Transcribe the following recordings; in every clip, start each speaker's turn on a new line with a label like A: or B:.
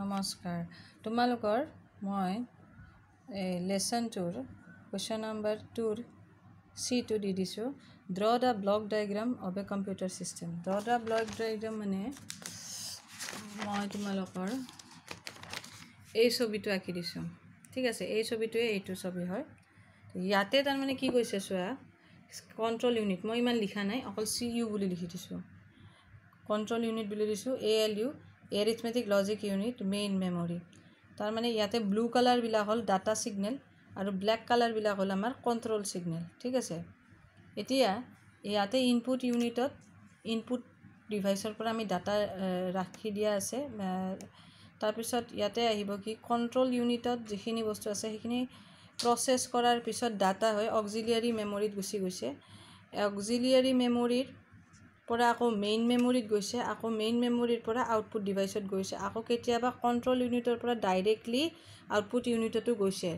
A: নমস্কাৰ তোমালোকৰ মই এই লেচনটোৰ কুৱেশ্যন নম্বৰ টুৰ চিটো দি দিছোঁ draw the block diagram of a computer system draw the block diagram মানে মই তোমালোকৰ এই ছবিটো আঁকি দিছোঁ ঠিক আছে এই ছবিটোৱে এইটো ছবি হয় ইয়াতে তাৰমানে কি কৈছে চোৱা কণ্ট্ৰল ইউনিট মই ইমান লিখা নাই অকল চি ইউ বুলি লিখি দিছোঁ কণ্ট্ৰল ইউনিট বুলি দিছোঁ A L U arithmetic logic unit main memory তাৰমানে ইয়াতে ব্লু কালাৰবিলাক হ'ল ডাটা ছিগনেল আৰু ব্লেক কালাৰবিলাক হ'ল আমাৰ কণ্ট্ৰল ছিগনেল ঠিক আছে এতিয়া ইয়াতে ইনপুট ইউনিটত ইনপুট ডিভাইচৰ পৰা আমি ডাটা ৰাখি দিয়া আছে তাৰপিছত ইয়াতে আহিব কি কণ্ট্ৰল ইউনিটত যিখিনি বস্তু আছে সেইখিনি প্ৰচেছ কৰাৰ পিছত ডাটা হয় অক্সিলিয়াৰী মেমৰিত গুচি গৈছে অক্সিলিয়াৰী মেমৰিৰ পৰা আকৌ মেইন মেমৰিত গৈছে আকৌ মেইন মেমৰিৰ পৰা আউটপুট ডিভাইচত গৈছে আকৌ কেতিয়াবা কণ্ট্ৰল ইউনিটৰ পৰা ডাইৰেক্টলি আউটপুট ইউনিটতো গৈছে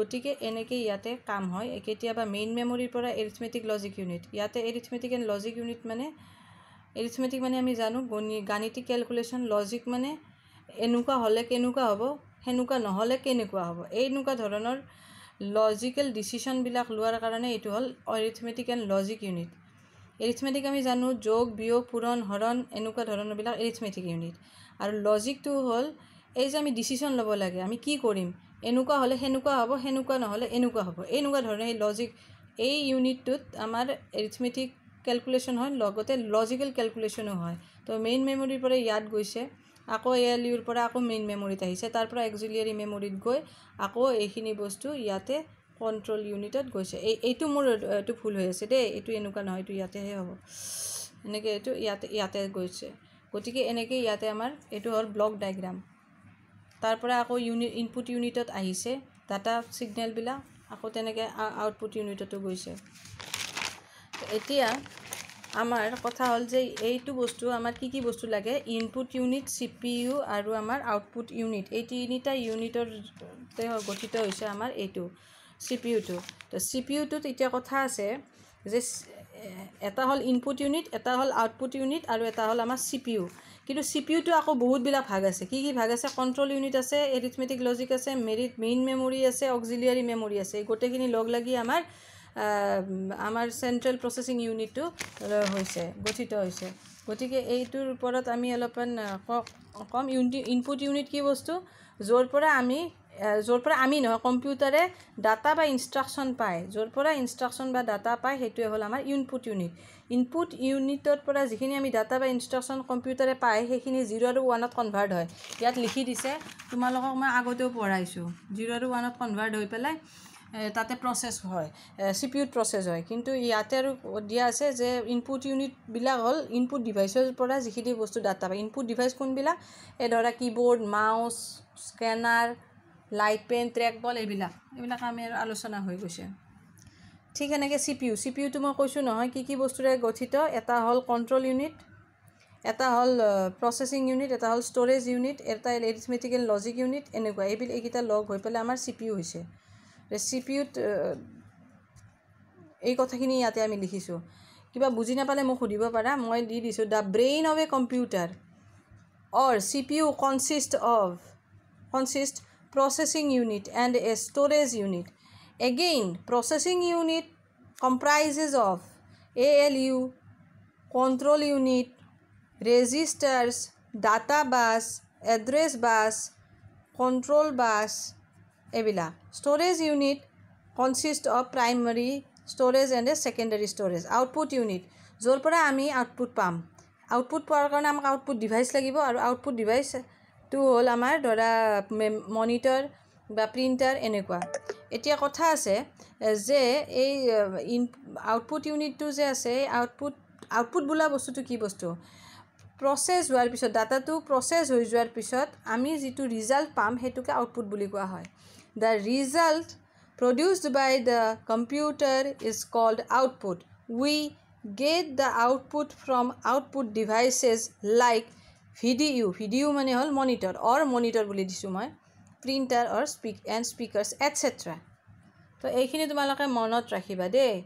A: গতিকে এনেকৈ ইয়াতে কাম হয় কেতিয়াবা মেইন মেমৰিৰ পৰা এৰিথমেটিক লজিক ইউনিট ইয়াতে এৰিথমেটিক এণ্ড লজিক ইউনিট মানে এৰিথমেটিক মানে আমি জানো গণি গাণিতিক কেলকুলেশ্যন লজিক মানে এনেকুৱা হ'লে কেনেকুৱা হ'ব সেনেকুৱা নহ'লে কেনেকুৱা হ'ব এনেকুৱা ধৰণৰ লজিকেল ডিচিশ্যনবিলাক লোৱাৰ কাৰণে এইটো হ'ল arithmetic and logic unit arithmetic আমি জানো যোগ বিয়োগ পূৰণ হৰণ এনেকুৱা ধৰণৰবিলাক এৰিথমেটিক ইউনিট আৰু লজিকটো হ'ল এই যে আমি ডিচিশ্যন ল'ব লাগে আমি কি কৰিম এনেকুৱা হ'লে সেনেকুৱা হ'ব সেনেকুৱা নহ'লে এনেকুৱা হ'ব এনেকুৱা ধৰণে সেই লজিক এই ইউনিটটোত আমাৰ এৰিথমেটিক কেলকুলেশ্যন হয় লগতে লজিকেল কেলকুলেশ্যনো হয় তো মেইন মেমৰিৰ পৰা ইয়াত গৈছে আকৌ এ এল ইউৰ পৰা আকৌ মেইন মেমৰিত আহিছে তাৰ পৰা এক্সিলিয়াৰী মেমৰিত গৈ আকৌ এইখিনি বস্তু ইয়াতে কণ্ট্ৰল ইউনিটত গৈছে এই এইটো মোৰ এইটো ভুল হৈ আছে দেই এইটো এনেকুৱা নহয় এইটো ইয়াতেহে হ'ব এনেকৈ এইটো ইয়াতে ইয়াতে গৈছে গতিকে এনেকৈ ইয়াতে আমাৰ এইটো হ'ল ব্লক ডায়েগ্ৰাম তাৰপৰা আকৌ ইউনিট ইনপুট ইউনিটত আহিছে ডাটা ছিগনেলবিলাক আকৌ তেনেকৈ আউটপুট ইউনিটতো গৈছে এতিয়া আমাৰ কথা হ'ল যে এইটো বস্তু আমাৰ কি কি বস্তু লাগে input unit C P U আৰু আমাৰ আউটপুট ইউনিট এই তিনিটা ইউনিটৰ গঠিত হৈছে আমাৰ এইটো চিপিউটো তো চিপিউটোত এতিয়া কথা আছে যে এটা হ'ল ইনপুট ইউনিট এটা হ'ল আউটপুট ইউনিট আৰু এটা হ'ল আমাৰ চিপিউ কিন্তু চিপিউটো আকৌ বহুতবিলাক ভাগ আছে কি কি ভাগ আছে কণ্ট্ৰল ইউনিট আছে এৰিথমেটিক লজিক আছে মেৰিট মেইন মেমৰি আছে অক্সিলিয়াৰী মেমৰি আছে এই গোটেইখিনি লগ লাগি আমাৰ আমাৰ চেণ্ট্ৰেল প্ৰচেচিং ইউনিটটো হৈছে গঠিত হৈছে গতিকে এইটোৰ ওপৰত আমি অলপমান কম ইউনিট ইনপুট ইউনিট কি বস্তু য'ৰ পৰা আমি য'ৰ পৰা আমি নহয় কম্পিউটাৰে ডাটা বা ইনষ্ট্ৰাকশ্যন পায় য'ৰ পৰা ইনষ্ট্ৰাকশ্যন বা ডাটা পায় সেইটোৱে হ'ল আমাৰ ইনপুট ইউনিট ইনপুট ইউনিটৰ পৰা যিখিনি আমি ডাটা বা ইনষ্ট্ৰাকশ্যন কম্পিউটাৰে পায় সেইখিনি জিৰ' আৰু ওৱানত কনভাৰ্ট হয় ইয়াত লিখি দিছে তোমালোকক মই আগতেও পঢ়াইছোঁ জিৰ' আৰু ওৱানত কনভাৰ্ট হৈ পেলাই তাতে প্ৰচেছ হয় চি পিউত প্ৰচেছ হয় কিন্তু ইয়াতে আৰু দিয়া আছে যে ইনপুট ইউনিটবিলাক হ'ল ইনপুট ডিভাইচৰ পৰা যিখিনি বস্তু ডাটা পায় ইনপুট ডিভাইচ কোনবিলাক এই ধৰা keyboard mouse scanner light pen track ball এইবিলাক এইবিলাক আমি আৰু আলোচনা হৈ গৈছে ঠিক এনেকৈ C P U C P ইউটো মই কৈছোঁ নহয় কি কি বস্তুৰে গঠিত এটা হ'ল কণ্ট্ৰল ইউনিট এটা হ'ল প্ৰচেছিং ইউনিট এটা হ'ল ষ্ট'ৰেজ ইউনিট এটা হ'ল এৰিথমেটিকেল লজিক ইউনিট এনেকুৱা এইবিলাক এইকেইটা লগ হৈ পেলাই আমাৰ চি পি ইউ হৈছে চি পি ইউত এই কথাখিনি ইয়াতে আমি লিখিছোঁ কিবা বুজি নাপালে মোক সুধিব পাৰা মই দি দিছোঁ the brain of a computer or C P U consist of consist processing unit and a storage unit. Again, processing unit comprises of ALU, control unit, registers, data bus, address bus, control bus, ABLA. Storage unit consists of primary storage and a secondary storage. Output unit. Zolpara ami output pump. Output power output device lagibo or output device. টো হ'ল আমাৰ ধৰা monitor বা printer এনেকুৱা এতিয়া কথা আছে যে এই ইন আউটপুট ইউনিটটো যে আছে এই আউটপুট আউটপুট বোলা বস্তুটো কি বস্তু প্ৰচেছ হোৱাৰ পিছত ডাটাটো প্ৰচেছ হৈ যোৱাৰ পিছত আমি যিটো ৰিজাল্ট পাম সেইটোকে আউটপুট বুলি কোৱা হয় the result produced by the computer is called output we get the output from output devices like video video' মানে হ'ল মনিটৰ অৰ মনিটৰ বুলি দিছোঁ মই printer or speak and speakers etcetera তো এইখিনি তোমালোকে মনত ৰাখিবা দেই